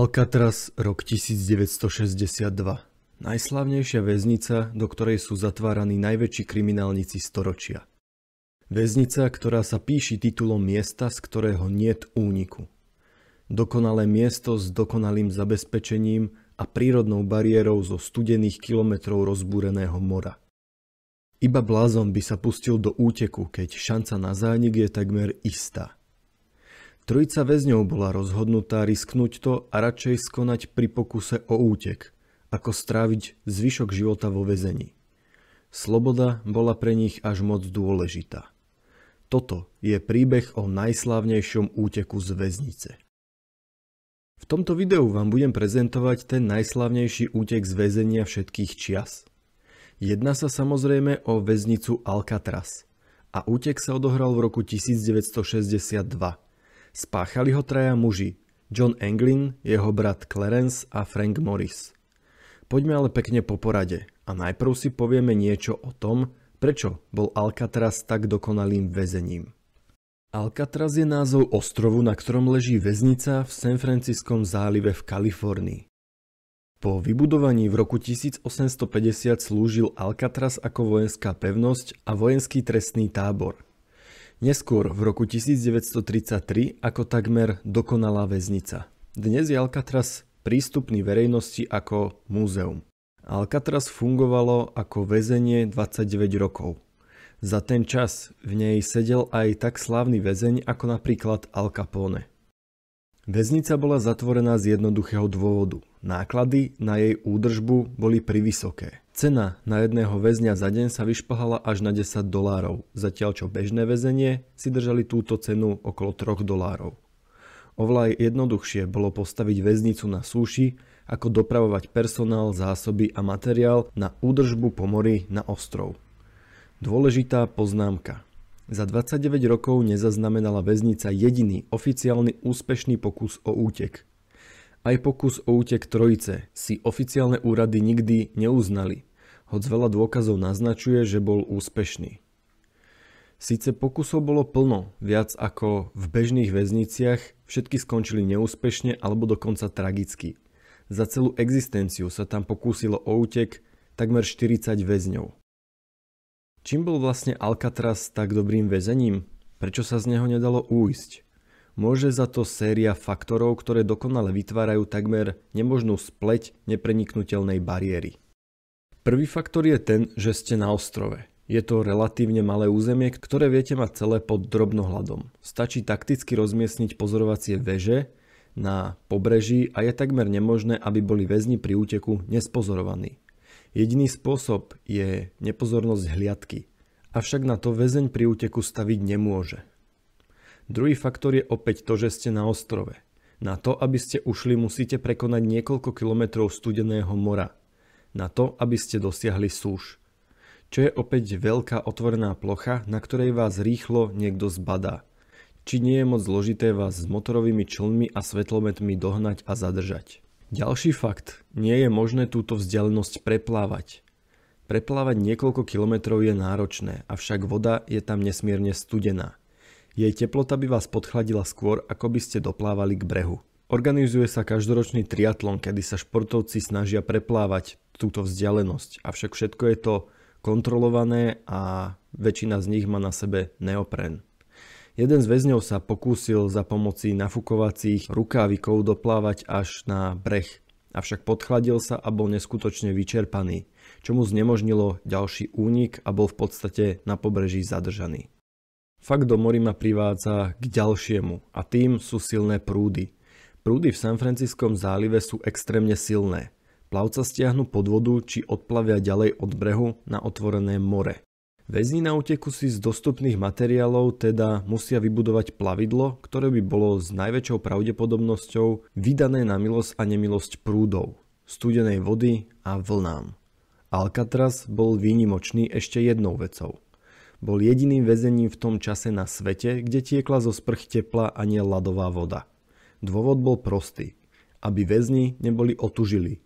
Alcatraz, rok 1962. Najslavnejšia väznica, do ktorej sú zatváraní najväčší kriminálnici storočia. Väznica, ktorá sa píši titulom miesta, z ktorého niet úniku. Dokonalé miesto s dokonalým zabezpečením a prírodnou bariérou zo studených kilometrov rozbúreného mora. Iba blázon by sa pustil do úteku, keď šanca na zánik je takmer istá. Trojica väzňov bola rozhodnutá risknúť to a radšej skonať pri pokuse o útek, ako stráviť zvyšok života vo väzení. Sloboda bola pre nich až moc dôležitá. Toto je príbeh o najslávnejšom úteku z väznice. V tomto videu vám budem prezentovať ten najslávnejší útek z väzenia všetkých čias. Jedná sa samozrejme o väznicu Alcatraz a útek sa odohral v roku 1962 Spáchali ho traja muži, John Anglin, jeho brat Clarence a Frank Morris. Poďme ale pekne po porade a najprv si povieme niečo o tom, prečo bol Alcatraz tak dokonalým väzením. Alcatraz je názov ostrovu, na ktorom leží väznica v San Franciskom zálive v Kalifornii. Po vybudovaní v roku 1850 slúžil Alcatraz ako vojenská pevnosť a vojenský trestný tábor – Neskôr v roku 1933 ako takmer dokonalá väznica. Dnes je Alcatraz prístupný verejnosti ako múzeum. Alcatraz fungovalo ako väzenie 29 rokov. Za ten čas v nej sedel aj tak slávny väzeň ako napríklad Al Capone. Väznica bola zatvorená z jednoduchého dôvodu. Náklady na jej údržbu boli privysoké. Cena na jedného väzňa za deň sa vyšplhala až na 10 dolárov, zatiaľ čo bežné väzenie si držali túto cenu okolo 3 dolárov. Oveľa jednoduchšie bolo postaviť väznicu na súši, ako dopravovať personál, zásoby a materiál na údržbu pomory na ostrov. Dôležitá poznámka. Za 29 rokov nezaznamenala väznica jediný oficiálny úspešný pokus o útek – aj pokus o útek trojice si oficiálne úrady nikdy neuznali, hoď veľa dôkazov naznačuje, že bol úspešný. Síce pokusov bolo plno, viac ako v bežných väzniciach, všetky skončili neúspešne alebo dokonca tragicky. Za celú existenciu sa tam pokúsilo o útek takmer 40 väzňov. Čím bol vlastne Alcatraz tak dobrým väzením? Prečo sa z neho nedalo újsť? Môže za to séria faktorov, ktoré dokonale vytvárajú takmer nemožnú spleť nepreniknutelnej bariéry. Prvý faktor je ten, že ste na ostrove. Je to relatívne malé územie, ktoré viete mať celé pod drobnohľadom. Stačí takticky rozmiestniť pozorovacie veže na pobreží a je takmer nemožné, aby boli väzni pri úteku nespozorovaní. Jediný spôsob je nepozornosť hliadky. Avšak na to väzeň pri úteku staviť nemôže. Druhý faktor je opäť to, že ste na ostrove. Na to, aby ste ušli, musíte prekonať niekoľko kilometrov studeného mora. Na to, aby ste dosiahli súž. Čo je opäť veľká otvorená plocha, na ktorej vás rýchlo niekto zbadá. Či nie je moc zložité vás s motorovými člnmi a svetlometmi dohnať a zadržať. Ďalší fakt. Nie je možné túto vzdialenosť preplávať. Preplávať niekoľko kilometrov je náročné, avšak voda je tam nesmierne studená. Jej teplota by vás podchladila skôr, ako by ste doplávali k brehu. Organizuje sa každoročný triatlon, kedy sa športovci snažia preplávať túto vzdialenosť, avšak všetko je to kontrolované a väčšina z nich má na sebe neopren. Jeden z väzňov sa pokúsil za pomoci nafukovacích rukávikov doplávať až na breh, avšak podchladil sa a bol neskutočne vyčerpaný, čo mu znemožnilo ďalší únik a bol v podstate na pobreží zadržaný. Fakt do mori ma privádza k ďalšiemu a tým sú silné prúdy. Prúdy v San Franciskom zálive sú extrémne silné. Plavca stiahnu pod vodu či odplavia ďalej od brehu na otvorené more. Väzni na uteku si z dostupných materiálov teda musia vybudovať plavidlo, ktoré by bolo s najväčšou pravdepodobnosťou vydané na milosť a nemilosť prúdov, studenej vody a vlnám. Alcatraz bol výnimočný ešte jednou vecou – bol jediným väzením v tom čase na svete, kde tiekla zo sprch tepla a nie ľadová voda. Dôvod bol prostý. Aby väzni neboli otužili.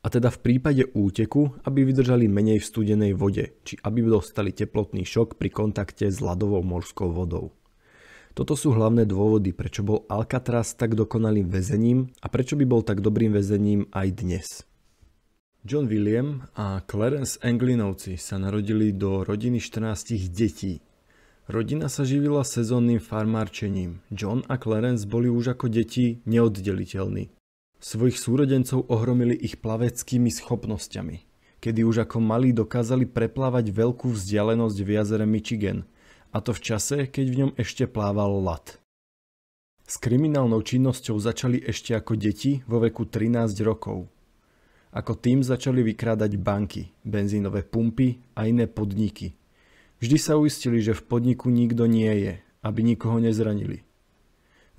A teda v prípade úteku, aby vydržali menej v studenej vode, či aby dostali teplotný šok pri kontakte s ľadovou morskou vodou. Toto sú hlavné dôvody, prečo bol Alcatraz tak dokonalým väzením a prečo by bol tak dobrým väzením aj dnes. John William a Clarence Anglinovci sa narodili do rodiny 14 detí. Rodina sa živila sezónnym farmárčením. John a Clarence boli už ako deti neoddeliteľní. Svojich súrodencov ohromili ich plaveckými schopnosťami, kedy už ako malí dokázali preplávať veľkú vzdialenosť v jazere Michigan, a to v čase, keď v ňom ešte plával lat. S kriminálnou činnosťou začali ešte ako deti vo veku 13 rokov, ako tým začali vykrádať banky, benzínové pumpy a iné podniky. Vždy sa uistili, že v podniku nikto nie je, aby nikoho nezranili.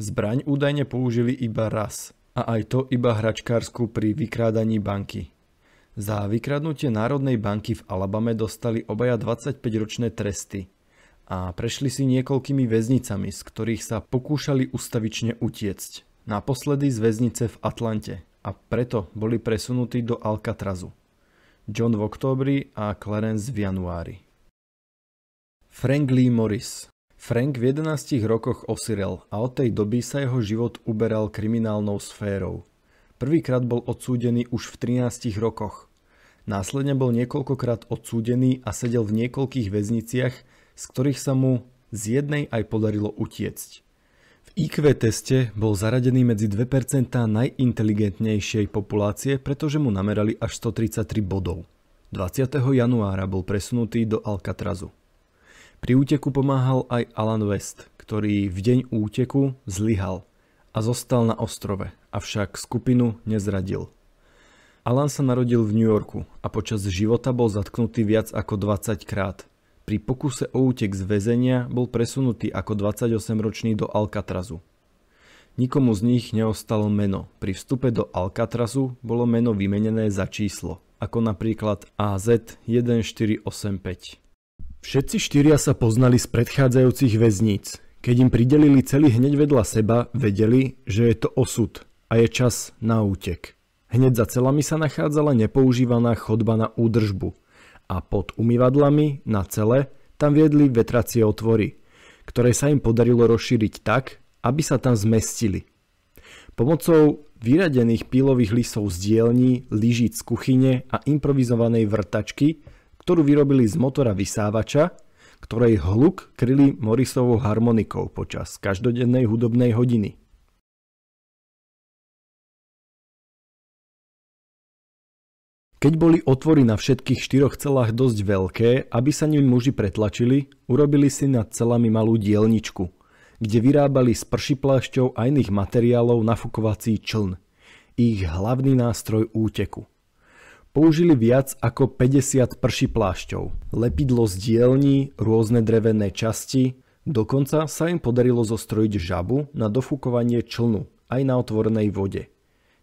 Zbraň údajne použili iba raz a aj to iba hračkársku pri vykrádaní banky. Za vykradnutie Národnej banky v Alabame dostali obaja 25-ročné tresty a prešli si niekoľkými väznicami, z ktorých sa pokúšali ustavične utiecť. Naposledy z väznice v Atlante – a preto boli presunutí do Alcatrazu. John v októbri a Clarence v januári. Frank Lee Morris Frank v 11 rokoch osirel a od tej doby sa jeho život uberal kriminálnou sférou. Prvýkrát bol odsúdený už v 13 rokoch. Následne bol niekoľkokrát odsúdený a sedel v niekoľkých väzniciach, z ktorých sa mu z jednej aj podarilo utiecť. IQ teste bol zaradený medzi 2% najinteligentnejšej populácie, pretože mu namerali až 133 bodov. 20. januára bol presunutý do Alcatrazu. Pri úteku pomáhal aj Alan West, ktorý v deň úteku zlyhal a zostal na ostrove, avšak skupinu nezradil. Alan sa narodil v New Yorku a počas života bol zatknutý viac ako 20 krát – pri pokuse o útek z väzenia bol presunutý ako 28-ročný do Alcatrazu. Nikomu z nich neostalo meno. Pri vstupe do Alcatrazu bolo meno vymenené za číslo, ako napríklad AZ1485. Všetci štyria sa poznali z predchádzajúcich väzníc. Keď im pridelili celý hneď vedľa seba, vedeli, že je to osud a je čas na útek. Hneď za celami sa nachádzala nepoužívaná chodba na údržbu, a pod umývadlami na cele tam viedli vetracie otvory, ktoré sa im podarilo rozšíriť tak, aby sa tam zmestili. Pomocou vyradených pílových lisov z dielní, lyžíc z kuchyne a improvizovanej vrtačky, ktorú vyrobili z motora vysávača, ktorej hluk kryli Morisovou harmonikou počas každodennej hudobnej hodiny. Keď boli otvory na všetkých štyroch celách dosť veľké, aby sa nimi muži pretlačili, urobili si nad celami malú dielničku, kde vyrábali s pršiplášťou a iných materiálov nafukovací čln, ich hlavný nástroj úteku. Použili viac ako 50 pršiplášťov, lepidlo z dielní, rôzne drevené časti, dokonca sa im podarilo zostrojiť žabu na dofukovanie člnu aj na otvorenej vode.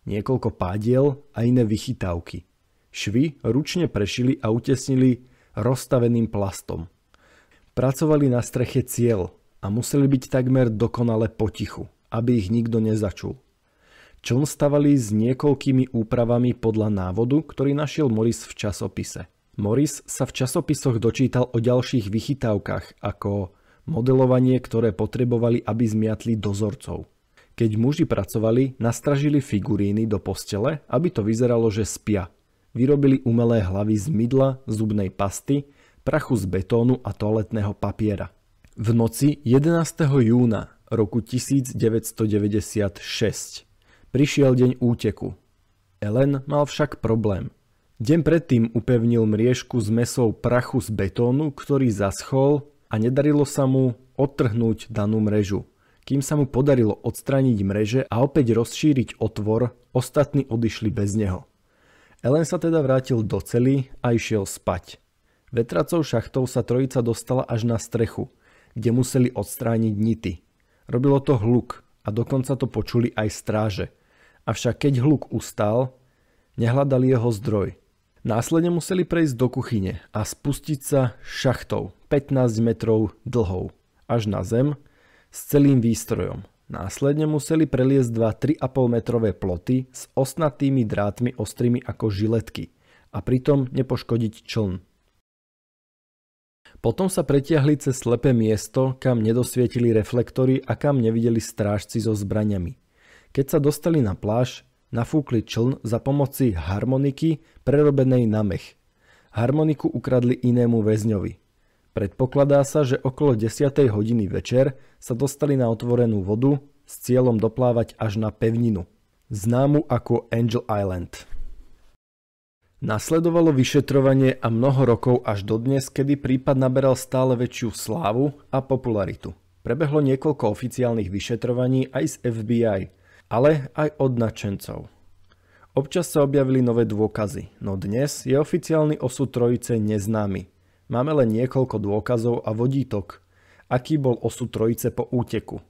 Niekoľko pádiel a iné vychytávky. Švy ručne prešili a utesnili rozstaveným plastom. Pracovali na streche cieľ a museli byť takmer dokonale potichu, aby ich nikto nezačul. Čln stavali s niekoľkými úpravami podľa návodu, ktorý našiel Morris v časopise. Morris sa v časopisoch dočítal o ďalších vychytávkach ako modelovanie, ktoré potrebovali, aby zmiatli dozorcov. Keď muži pracovali, nastražili figuríny do postele, aby to vyzeralo, že spia – vyrobili umelé hlavy z mydla, zubnej pasty, prachu z betónu a toaletného papiera. V noci 11. júna roku 1996 prišiel deň úteku. Ellen mal však problém. Deň predtým upevnil mriežku s mesou prachu z betónu, ktorý zaschol a nedarilo sa mu odtrhnúť danú mrežu. Kým sa mu podarilo odstrániť mreže a opäť rozšíriť otvor, ostatní odišli bez neho. Ellen sa teda vrátil do cely a išiel spať. Vetracou šachtou sa trojica dostala až na strechu, kde museli odstrániť nity. Robilo to hluk a dokonca to počuli aj stráže. Avšak keď hluk ustal, nehľadali jeho zdroj. Následne museli prejsť do kuchyne a spustiť sa šachtou 15 metrov dlhou až na zem s celým výstrojom. Následne museli preliesť dva 3,5 metrové ploty s osnatými drátmi ostrými ako žiletky a pritom nepoškodiť čln. Potom sa pretiahli cez slepé miesto, kam nedosvietili reflektory a kam nevideli strážci so zbraniami. Keď sa dostali na pláž, nafúkli čln za pomoci harmoniky prerobenej na mech. Harmoniku ukradli inému väzňovi. Predpokladá sa, že okolo 10. hodiny večer sa dostali na otvorenú vodu s cieľom doplávať až na pevninu, známu ako Angel Island. Nasledovalo vyšetrovanie a mnoho rokov až dodnes, kedy prípad naberal stále väčšiu slávu a popularitu. Prebehlo niekoľko oficiálnych vyšetrovaní aj z FBI, ale aj od nadšencov. Občas sa objavili nové dôkazy, no dnes je oficiálny osud trojice neznámy. Máme len niekoľko dôkazov a vodítok, aký bol osu trojice po úteku.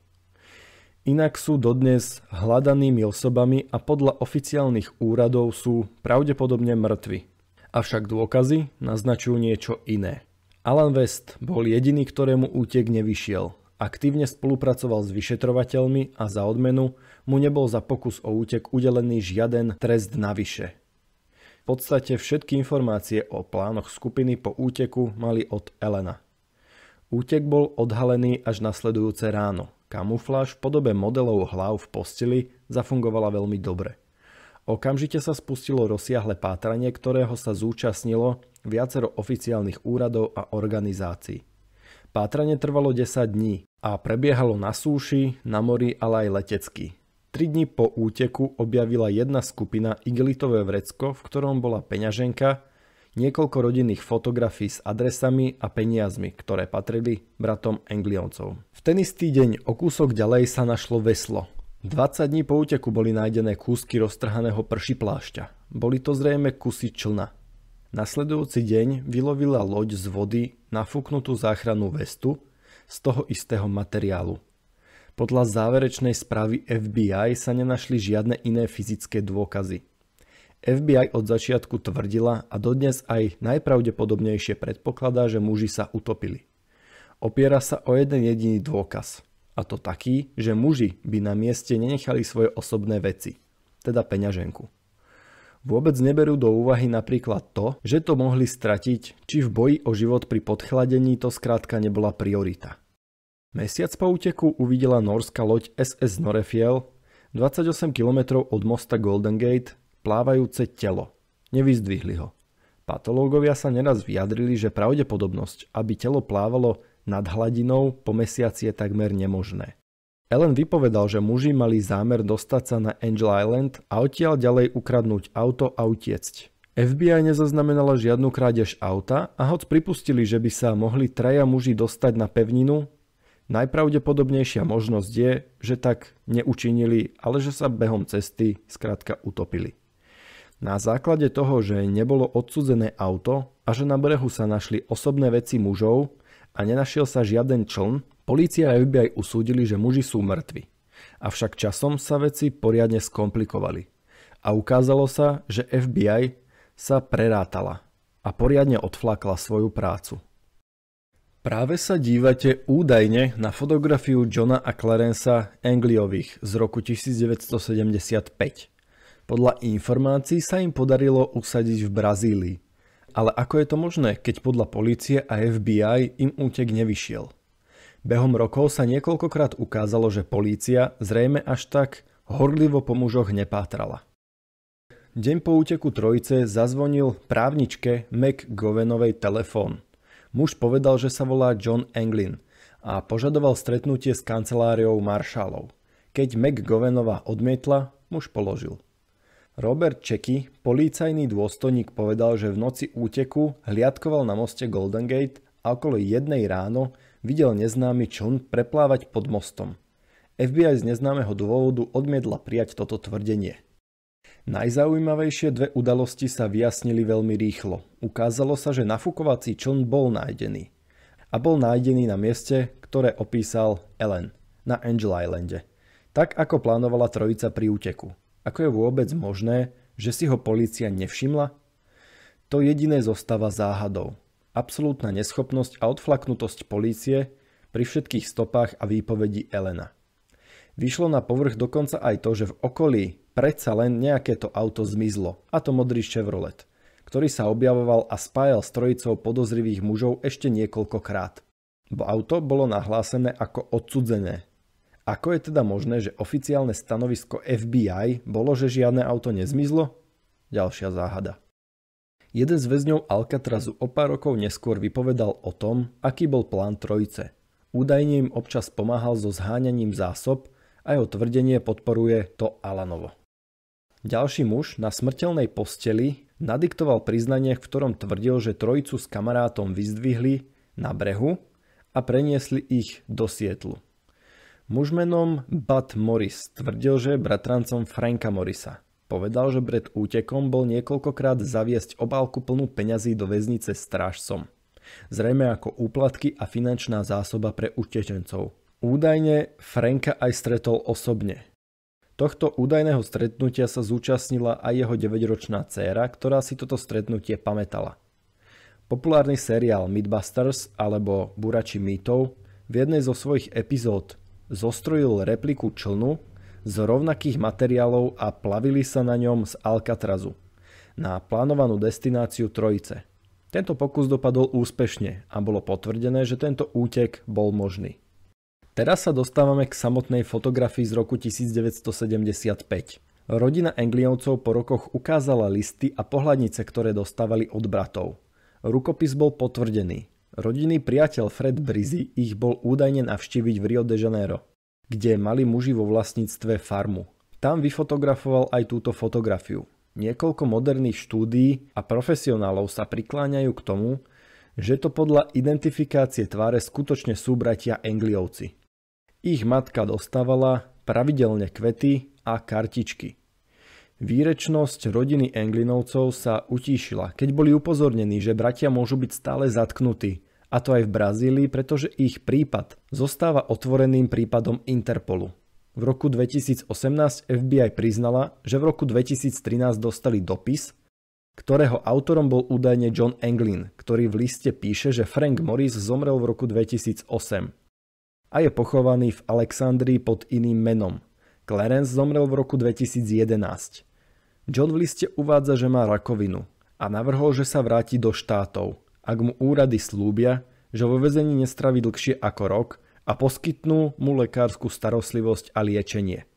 Inak sú dodnes hľadanými osobami a podľa oficiálnych úradov sú pravdepodobne mŕtvi. Avšak dôkazy naznačujú niečo iné. Alan West bol jediný, ktorému útek nevyšiel. Aktívne spolupracoval s vyšetrovateľmi a za odmenu mu nebol za pokus o útek udelený žiaden trest navyše podstate všetky informácie o plánoch skupiny po úteku mali od Elena. Útek bol odhalený až nasledujúce ráno. Kamufláž v podobe modelov hlav v posteli zafungovala veľmi dobre. Okamžite sa spustilo rozsiahle pátranie, ktorého sa zúčastnilo viacero oficiálnych úradov a organizácií. Pátranie trvalo 10 dní a prebiehalo na súši, na mori, ale aj letecky. Tri dní po úteku objavila jedna skupina igelitové vrecko, v ktorom bola peňaženka, niekoľko rodinných fotografií s adresami a peniazmi, ktoré patrili bratom Anglioncov. V ten istý deň o kúsok ďalej sa našlo veslo. 20 dní po úteku boli nájdené kúsky roztrhaného prši plášťa. Boli to zrejme kusy člna. Nasledujúci deň vylovila loď z vody nafúknutú záchranu vestu z toho istého materiálu. Podľa záverečnej správy FBI sa nenašli žiadne iné fyzické dôkazy. FBI od začiatku tvrdila a dodnes aj najpravdepodobnejšie predpokladá, že muži sa utopili. Opiera sa o jeden jediný dôkaz. A to taký, že muži by na mieste nenechali svoje osobné veci, teda peňaženku. Vôbec neberú do úvahy napríklad to, že to mohli stratiť, či v boji o život pri podchladení to skrátka nebola priorita. Mesiac po úteku uvidela norská loď SS Norefiel 28 km od mosta Golden Gate plávajúce telo. Nevyzdvihli ho. Patológovia sa neraz vyjadrili, že pravdepodobnosť, aby telo plávalo nad hladinou po mesiaci je takmer nemožné. Ellen vypovedal, že muži mali zámer dostať sa na Angel Island a odtiaľ ďalej ukradnúť auto a utiecť. FBI nezaznamenala žiadnu krádež auta a hoc pripustili, že by sa mohli traja muži dostať na pevninu, Najpravdepodobnejšia možnosť je, že tak neučinili, ale že sa behom cesty skrátka utopili. Na základe toho, že nebolo odsudzené auto a že na brehu sa našli osobné veci mužov a nenašiel sa žiaden čln, polícia a FBI usúdili, že muži sú mŕtvi. Avšak časom sa veci poriadne skomplikovali. A ukázalo sa, že FBI sa prerátala a poriadne odflákla svoju prácu. Práve sa dívate údajne na fotografiu Johna a Clarensa Angliových z roku 1975. Podľa informácií sa im podarilo usadiť v Brazílii. Ale ako je to možné, keď podľa polície a FBI im útek nevyšiel? Behom rokov sa niekoľkokrát ukázalo, že polícia zrejme až tak horlivo po mužoch nepátrala. Deň po úteku trojice zazvonil právničke McGovenovej telefón – Muž povedal, že sa volá John Anglin a požadoval stretnutie s kanceláriou maršálov. Keď McGovenová odmietla, muž položil. Robert Checky, policajný dôstojník, povedal, že v noci úteku hliadkoval na moste Golden Gate a okolo jednej ráno videl neznámy čln preplávať pod mostom. FBI z neznámeho dôvodu odmietla prijať toto tvrdenie – Najzaujímavejšie dve udalosti sa vyjasnili veľmi rýchlo. Ukázalo sa, že nafukovací čln bol nájdený. A bol nájdený na mieste, ktoré opísal Ellen, na Angel Islande. Tak ako plánovala trojica pri úteku. Ako je vôbec možné, že si ho policia nevšimla? To jediné zostáva záhadou. Absolútna neschopnosť a odflaknutosť polície pri všetkých stopách a výpovedi Elena. Vyšlo na povrch dokonca aj to, že v okolí predsa len nejaké to auto zmizlo, a to modrý Chevrolet, ktorý sa objavoval a spájal s trojicou podozrivých mužov ešte niekoľkokrát. Auto bolo nahlásené ako odsudzené. Ako je teda možné, že oficiálne stanovisko FBI bolo, že žiadne auto nezmizlo? Ďalšia záhada. Jeden z väzňov Alcatrazu o pár rokov neskôr vypovedal o tom, aký bol plán trojice. Údajne im občas pomáhal so zháňaním zásob a jeho tvrdenie podporuje to Alanovo. Ďalší muž na smrteľnej posteli nadiktoval priznanie, v ktorom tvrdil, že trojicu s kamarátom vyzdvihli na brehu a preniesli ich do Sietlu. Muž menom Bud Morris tvrdil, že je bratrancom Franka Morrisa. Povedal, že pred útekom bol niekoľkokrát zaviesť obálku plnú peňazí do väznice strážcom. Zrejme ako úplatky a finančná zásoba pre utečencov. Údajne Franka aj stretol osobne. Tohto údajného stretnutia sa zúčastnila aj jeho 9-ročná dcéra, ktorá si toto stretnutie pamätala. Populárny seriál Midbusters alebo Burači mýtov v jednej zo svojich epizód zostrojil repliku člnu z rovnakých materiálov a plavili sa na ňom z Alcatrazu na plánovanú destináciu Trojice. Tento pokus dopadol úspešne a bolo potvrdené, že tento útek bol možný. Teraz sa dostávame k samotnej fotografii z roku 1975. Rodina Engliovcov po rokoch ukázala listy a pohľadnice, ktoré dostávali od bratov. Rukopis bol potvrdený. Rodinný priateľ Fred Brizy ich bol údajne navštíviť v Rio de Janeiro, kde mali muži vo vlastníctve farmu. Tam vyfotografoval aj túto fotografiu. Niekoľko moderných štúdií a profesionálov sa prikláňajú k tomu, že to podľa identifikácie tváre skutočne sú bratia Engliovci. Ich matka dostávala pravidelne kvety a kartičky. Výrečnosť rodiny Englinovcov sa utíšila, keď boli upozornení, že bratia môžu byť stále zatknutí, a to aj v Brazílii, pretože ich prípad zostáva otvoreným prípadom Interpolu. V roku 2018 FBI priznala, že v roku 2013 dostali dopis, ktorého autorom bol údajne John Englin, ktorý v liste píše, že Frank Morris zomrel v roku 2008 a je pochovaný v Alexandrii pod iným menom. Clarence zomrel v roku 2011. John v liste uvádza, že má rakovinu a navrhol, že sa vráti do štátov, ak mu úrady slúbia, že vo vezení nestraví dlhšie ako rok a poskytnú mu lekárskú starostlivosť a liečenie.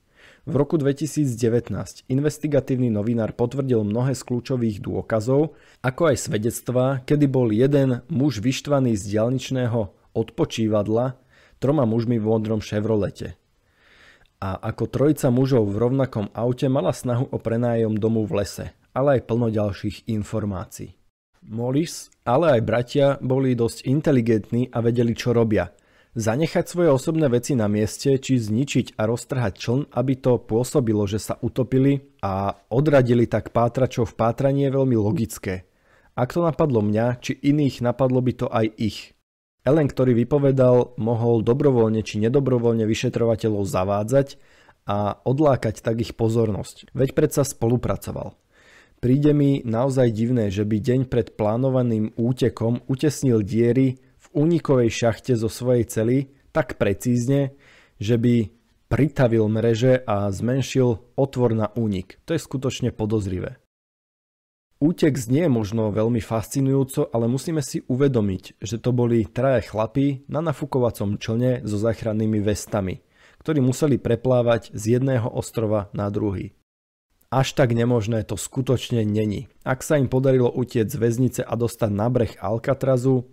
V roku 2019 investigatívny novinár potvrdil mnohé z kľúčových dôkazov, ako aj svedectvá, kedy bol jeden muž vyštvaný z dialničného odpočívadla troma mužmi v modrom Chevrolete. A ako trojica mužov v rovnakom aute mala snahu o prenájom domu v lese, ale aj plno ďalších informácií. Morris, ale aj bratia boli dosť inteligentní a vedeli, čo robia. Zanechať svoje osobné veci na mieste, či zničiť a roztrhať čln, aby to pôsobilo, že sa utopili a odradili tak pátračov v pátraní je veľmi logické. Ak to napadlo mňa, či iných, napadlo by to aj ich. Ellen, ktorý vypovedal, mohol dobrovoľne či nedobrovoľne vyšetrovateľov zavádzať a odlákať tak ich pozornosť. Veď predsa spolupracoval. Príde mi naozaj divné, že by deň pred plánovaným útekom utesnil diery v únikovej šachte zo svojej cely tak precízne, že by pritavil mreže a zmenšil otvor na únik. To je skutočne podozrivé. Útek znie možno veľmi fascinujúco, ale musíme si uvedomiť, že to boli traje chlapy na nafúkovacom člne so záchrannými vestami, ktorí museli preplávať z jedného ostrova na druhý. Až tak nemožné to skutočne není. Ak sa im podarilo utiec z väznice a dostať na breh Alcatrazu,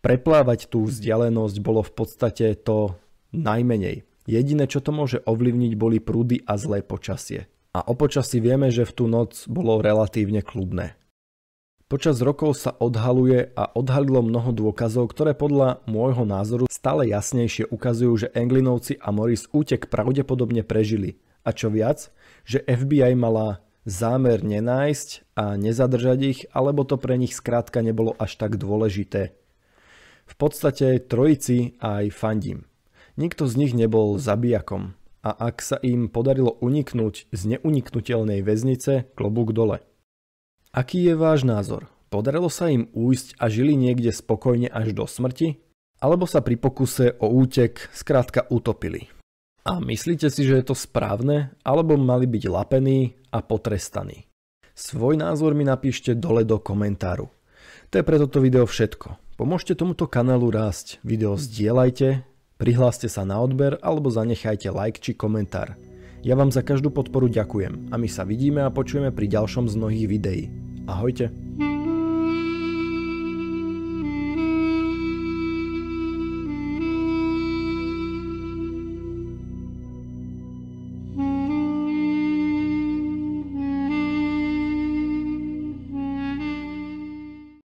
preplávať tú vzdialenosť bolo v podstate to najmenej. Jediné, čo to môže ovlivniť boli prúdy a zlé počasie a o počasí vieme, že v tú noc bolo relatívne kľudné. Počas rokov sa odhaluje a odhalilo mnoho dôkazov, ktoré podľa môjho názoru stále jasnejšie ukazujú, že Englinovci a Morris útek pravdepodobne prežili. A čo viac, že FBI mala zámer nenájsť a nezadržať ich, alebo to pre nich skrátka nebolo až tak dôležité. V podstate trojici aj fandím. Nikto z nich nebol zabijakom a ak sa im podarilo uniknúť z neuniknutelnej väznice, klobúk dole. Aký je váš názor? Podarilo sa im újsť a žili niekde spokojne až do smrti? Alebo sa pri pokuse o útek skrátka utopili? A myslíte si, že je to správne, alebo mali byť lapení a potrestaní? Svoj názor mi napíšte dole do komentáru. To je pre toto video všetko. Pomôžte tomuto kanálu rásť, video zdieľajte, Prihláste sa na odber alebo zanechajte like či komentár. Ja vám za každú podporu ďakujem a my sa vidíme a počujeme pri ďalšom z mnohých videí. Ahojte!